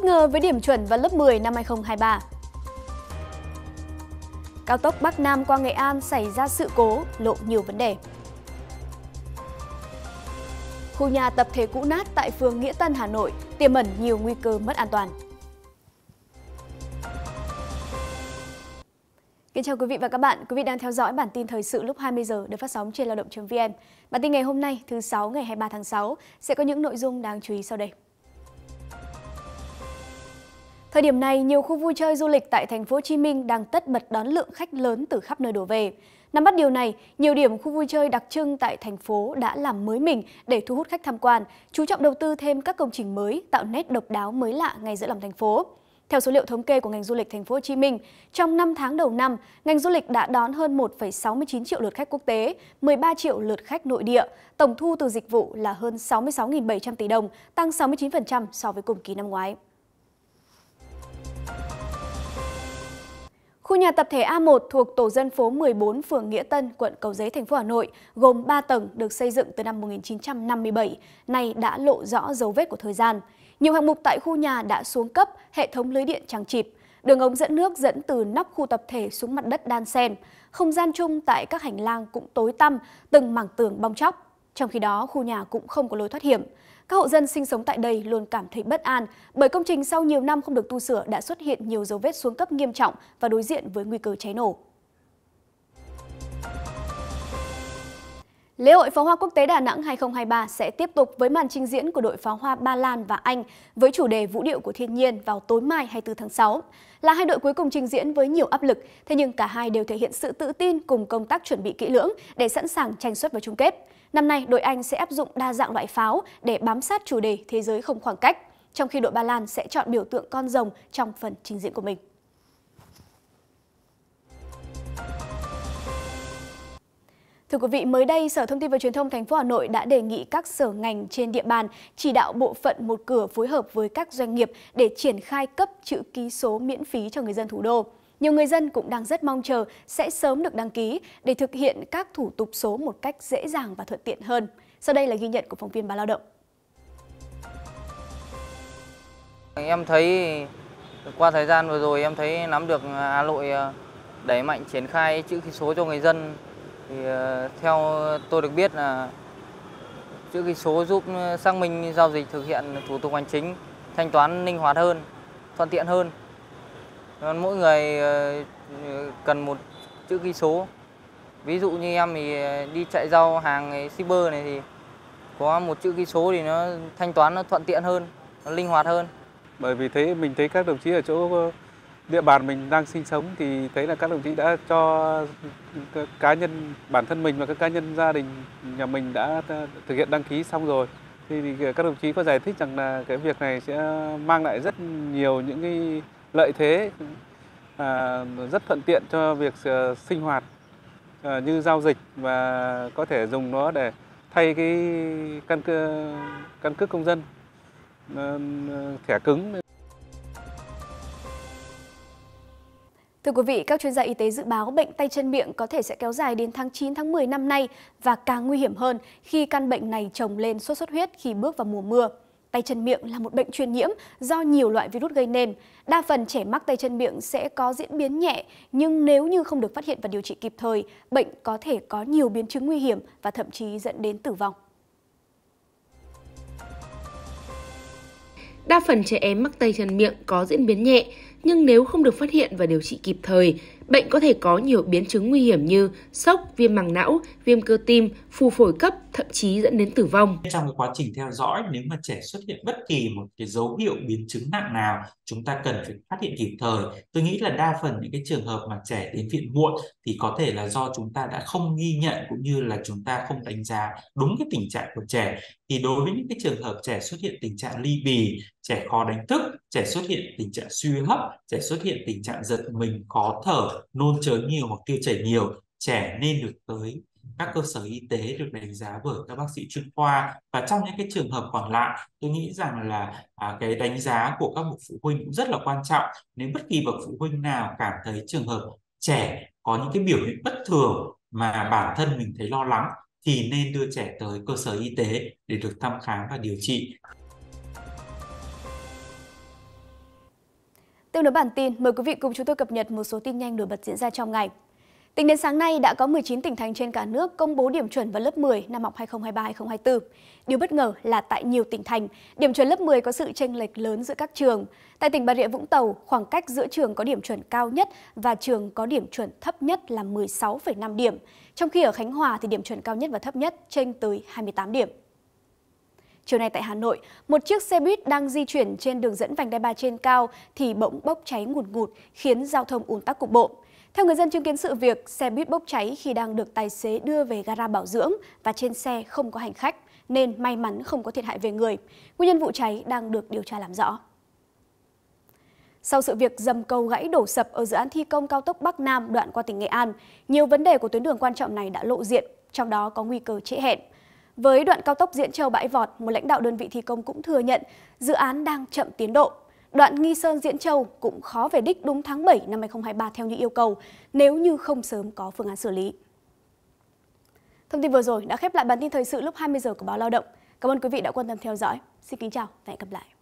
bất ngờ với điểm chuẩn vào lớp 10 năm 2023. Cao tốc Bắc Nam qua Nghệ An xảy ra sự cố, lộ nhiều vấn đề. Khu nhà tập thể cũ nát tại phường Nghĩa Tân, Hà Nội tiềm ẩn nhiều nguy cơ mất an toàn. Kính chào quý vị và các bạn. Quý vị đang theo dõi bản tin thời sự lúc 20 giờ được phát sóng trên lao động.vn. Bản tin ngày hôm nay, thứ 6 ngày 23 tháng 6 sẽ có những nội dung đáng chú ý sau đây. Thời điểm này, nhiều khu vui chơi du lịch tại thành phố Hồ Chí Minh đang tất bật đón lượng khách lớn từ khắp nơi đổ về. Nắm bắt điều này, nhiều điểm khu vui chơi đặc trưng tại thành phố đã làm mới mình để thu hút khách tham quan, chú trọng đầu tư thêm các công trình mới, tạo nét độc đáo mới lạ ngay giữa lòng thành phố. Theo số liệu thống kê của ngành du lịch thành phố Hồ Chí Minh, trong 5 tháng đầu năm, ngành du lịch đã đón hơn 1,69 triệu lượt khách quốc tế, 13 triệu lượt khách nội địa, tổng thu từ dịch vụ là hơn 66.700 tỷ đồng, tăng 69% so với cùng kỳ năm ngoái. nhà tập thể A1 thuộc tổ dân phố 14 phường Nghĩa Tân, quận Cầu Giấy, thành phố Hà Nội, gồm 3 tầng được xây dựng từ năm 1957, nay đã lộ rõ dấu vết của thời gian. Nhiều hạng mục tại khu nhà đã xuống cấp, hệ thống lưới điện trang chịt, đường ống dẫn nước dẫn từ nóc khu tập thể xuống mặt đất đan xen không gian chung tại các hành lang cũng tối tăm, từng mảng tường bong chóc. Trong khi đó, khu nhà cũng không có lối thoát hiểm. Các hộ dân sinh sống tại đây luôn cảm thấy bất an bởi công trình sau nhiều năm không được tu sửa đã xuất hiện nhiều dấu vết xuống cấp nghiêm trọng và đối diện với nguy cơ cháy nổ. Lễ hội pháo hoa quốc tế Đà Nẵng 2023 sẽ tiếp tục với màn trình diễn của đội pháo hoa Ba Lan và Anh với chủ đề Vũ điệu của thiên nhiên vào tối mai 24 tháng 6. Là hai đội cuối cùng trình diễn với nhiều áp lực, thế nhưng cả hai đều thể hiện sự tự tin cùng công tác chuẩn bị kỹ lưỡng để sẵn sàng tranh xuất vào chung kết. Năm nay, đội Anh sẽ áp dụng đa dạng loại pháo để bám sát chủ đề Thế giới không khoảng cách, trong khi đội Ba Lan sẽ chọn biểu tượng con rồng trong phần trình diễn của mình. Thưa quý vị, mới đây Sở Thông tin và Truyền thông thành phố Hà Nội đã đề nghị các sở ngành trên địa bàn chỉ đạo bộ phận một cửa phối hợp với các doanh nghiệp để triển khai cấp chữ ký số miễn phí cho người dân thủ đô. Nhiều người dân cũng đang rất mong chờ sẽ sớm được đăng ký để thực hiện các thủ tục số một cách dễ dàng và thuận tiện hơn. Sau đây là ghi nhận của phóng viên Báo Lao động. Em thấy qua thời gian vừa rồi em thấy nắm được à, Hà Nội à, đẩy mạnh triển khai chữ ký số cho người dân thì ờ, theo tôi được biết là chữ ký số giúp ờ, xác minh giao dịch thực hiện thủ tục hành chính, thanh toán linh hoạt hơn, thuận tiện hơn. mỗi người ờ, cần một chữ ký số. Ví dụ như em thì đi chạy giao hàng shipper này thì có một chữ ký số thì nó thanh toán nó thuận tiện hơn, nó linh hoạt hơn. Bởi vì thế mình thấy các đồng chí ở chỗ địa bàn mình đang sinh sống thì thấy là các đồng chí đã cho cá nhân bản thân mình và các cá nhân gia đình nhà mình đã thực hiện đăng ký xong rồi thì ờ, các đồng chí có giải thích rằng là cái việc này sẽ mang lại rất nhiều những cái lợi thế à, rất thuận tiện cho việc ờ, sinh hoạt à, như giao dịch và có thể dùng nó để thay cái căn cước căn cước công dân thẻ cứng Thưa quý vị, các chuyên gia y tế dự báo bệnh tay chân miệng có thể sẽ kéo dài đến tháng 9 tháng 10 năm nay và càng nguy hiểm hơn khi căn bệnh này chồng lên sốt xuất huyết khi bước vào mùa mưa. Tay chân miệng là một bệnh truyền nhiễm do nhiều loại virus gây nên. Đa phần trẻ mắc tay chân miệng sẽ có diễn biến nhẹ, nhưng nếu như không được phát hiện và điều trị kịp thời, bệnh có thể có nhiều biến chứng nguy hiểm và thậm chí dẫn đến tử vong. Đa phần trẻ em mắc tay chân miệng có diễn biến nhẹ, nhưng nếu không được phát hiện và điều trị kịp thời, bệnh có thể có nhiều biến chứng nguy hiểm như sốc, viêm màng não, viêm cơ tim, phù phổi cấp, thậm chí dẫn đến tử vong. Trong quá trình theo dõi, nếu mà trẻ xuất hiện bất kỳ một cái dấu hiệu biến chứng nặng nào, chúng ta cần phải phát hiện kịp thời. Tôi nghĩ là đa phần những cái trường hợp mà trẻ đến viện muộn thì có thể là do chúng ta đã không ghi nhận cũng như là chúng ta không đánh giá đúng cái tình trạng của trẻ. Thì đối với những cái trường hợp trẻ xuất hiện tình trạng ly bì, trẻ khó đánh thức, trẻ xuất hiện tình trạng suy hấp, trẻ xuất hiện tình trạng giật mình, khó thở, nôn chớ nhiều hoặc tiêu chảy nhiều, trẻ nên được tới các cơ sở y tế được đánh giá bởi các bác sĩ chuyên khoa và trong những cái trường hợp còn lại tôi nghĩ rằng là à, cái đánh giá của các bậc phụ huynh cũng rất là quan trọng nếu bất kỳ bậc phụ huynh nào cảm thấy trường hợp trẻ có những cái biểu hiện bất thường mà bản thân mình thấy lo lắng thì nên đưa trẻ tới cơ sở y tế để được thăm khám và điều trị. Tương đối bản tin, mời quý vị cùng chúng tôi cập nhật một số tin nhanh nổi bật diễn ra trong ngày. Tính đến sáng nay, đã có 19 tỉnh thành trên cả nước công bố điểm chuẩn vào lớp 10 năm học 2023-2024. Điều bất ngờ là tại nhiều tỉnh thành, điểm chuẩn lớp 10 có sự chênh lệch lớn giữa các trường. Tại tỉnh Bà Rịa Vũng Tàu, khoảng cách giữa trường có điểm chuẩn cao nhất và trường có điểm chuẩn thấp nhất là 16,5 điểm, trong khi ở Khánh Hòa thì điểm chuẩn cao nhất và thấp nhất chênh tới 28 điểm. Chiều nay tại Hà Nội, một chiếc xe buýt đang di chuyển trên đường dẫn vành đai ba trên cao thì bỗng bốc cháy ngụt, ngụt khiến giao thông ùn tắc cục bộ. Theo người dân chứng kiến sự việc, xe buýt bốc cháy khi đang được tài xế đưa về gara bảo dưỡng và trên xe không có hành khách nên may mắn không có thiệt hại về người. Nguyên nhân vụ cháy đang được điều tra làm rõ. Sau sự việc dầm cầu gãy đổ sập ở dự án thi công cao tốc Bắc Nam đoạn qua tỉnh Nghệ An, nhiều vấn đề của tuyến đường quan trọng này đã lộ diện, trong đó có nguy cơ trễ hẹn. Với đoạn cao tốc Diễn Châu Bãi Vọt, một lãnh đạo đơn vị thi công cũng thừa nhận dự án đang chậm tiến độ đoạn Nghi Sơn Diễn Châu cũng khó về đích đúng tháng 7 năm 2023 theo như yêu cầu nếu như không sớm có phương án xử lý. Thông tin vừa rồi đã khép lại bản tin thời sự lúc 20 giờ của báo Lao động. Cảm ơn quý vị đã quan tâm theo dõi. Xin kính chào và hẹn gặp lại.